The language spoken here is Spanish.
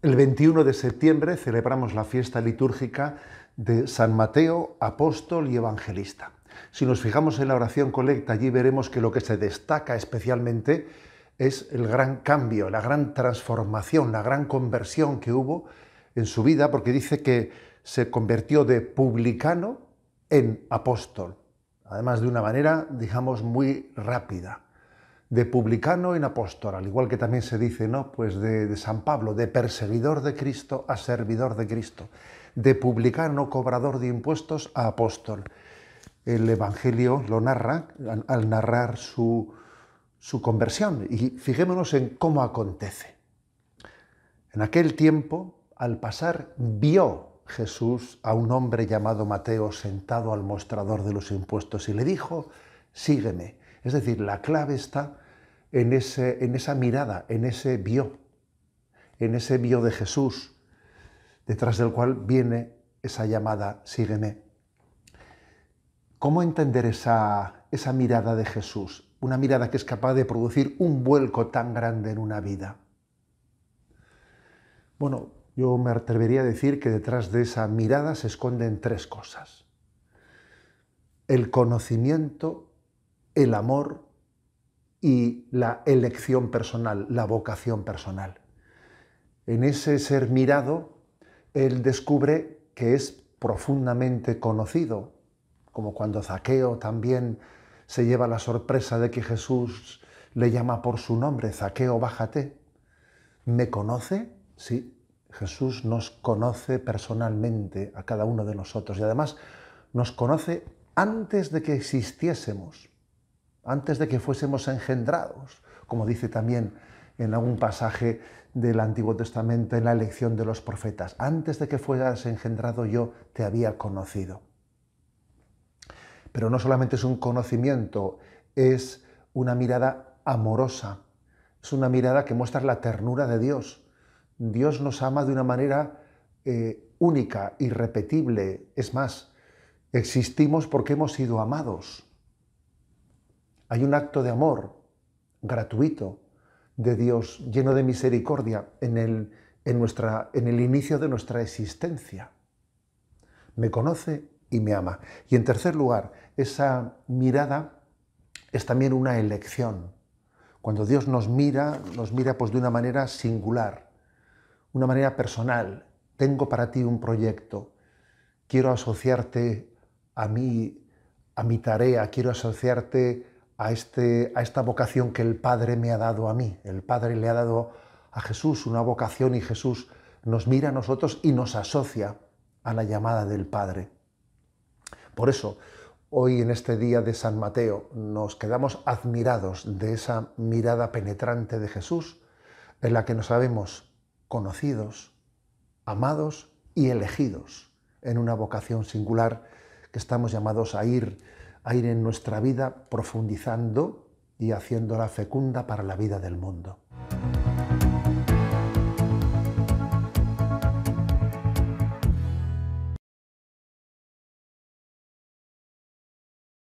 El 21 de septiembre celebramos la fiesta litúrgica de San Mateo, apóstol y evangelista. Si nos fijamos en la oración colecta, allí veremos que lo que se destaca especialmente es el gran cambio, la gran transformación, la gran conversión que hubo en su vida, porque dice que se convirtió de publicano en apóstol, además de una manera, digamos, muy rápida de publicano en apóstol, al igual que también se dice, ¿no? Pues de, San Pablo, de perseguidor de Cristo a servidor de Cristo, de publicano, cobrador de impuestos a apóstol. El Evangelio lo narra al, narrar su, su conversión y fijémonos en cómo acontece. En aquel tiempo, al pasar, vio Jesús a un hombre llamado Mateo sentado al mostrador de los impuestos y le dijo, sígueme. Es decir, la clave está en, ese, en esa mirada, en ese vio, en ese vio de Jesús, detrás del cual viene esa llamada, sígueme. ¿Cómo entender esa, esa mirada de Jesús? Una mirada que es capaz de producir un vuelco tan grande en una vida. Bueno, yo me atrevería a decir que detrás de esa mirada se esconden tres cosas. El conocimiento el amor y la elección personal, la vocación personal. En ese ser mirado, él descubre que es profundamente conocido, como cuando Zaqueo también se lleva la sorpresa de que Jesús le llama por su nombre, Zaqueo, bájate. ¿Me conoce? Sí, Jesús nos conoce personalmente a cada uno de nosotros y además nos conoce antes de que existiésemos antes de que fuésemos engendrados, como dice también en algún pasaje del Antiguo Testamento en la elección de los profetas. Antes de que fueras engendrado yo te había conocido. Pero no solamente es un conocimiento, es una mirada amorosa, es una mirada que muestra la ternura de Dios. Dios nos ama de una manera eh, única, irrepetible. Es más, existimos porque hemos sido amados. Hay un acto de amor gratuito de Dios, lleno de misericordia, en el, nuestra, en el inicio de nuestra existencia. Me conoce y me ama. Y en tercer lugar, esa mirada es también una elección. Cuando Dios nos mira, nos mira pues de una manera singular, una manera personal. Tengo para ti un proyecto. Quiero asociarte a mí, a mi tarea, quiero asociarte este, a, esta vocación que el Padre me ha dado a mí. El Padre le ha dado a Jesús una vocación y Jesús nos mira a nosotros y nos asocia a la llamada del Padre. Por eso, hoy en este día de San Mateo nos quedamos admirados de esa mirada penetrante de Jesús en la que nos sabemos conocidos, amados y elegidos en una vocación singular que estamos llamados a ir aire en nuestra vida profundizando y haciéndola fecunda para la vida del mundo.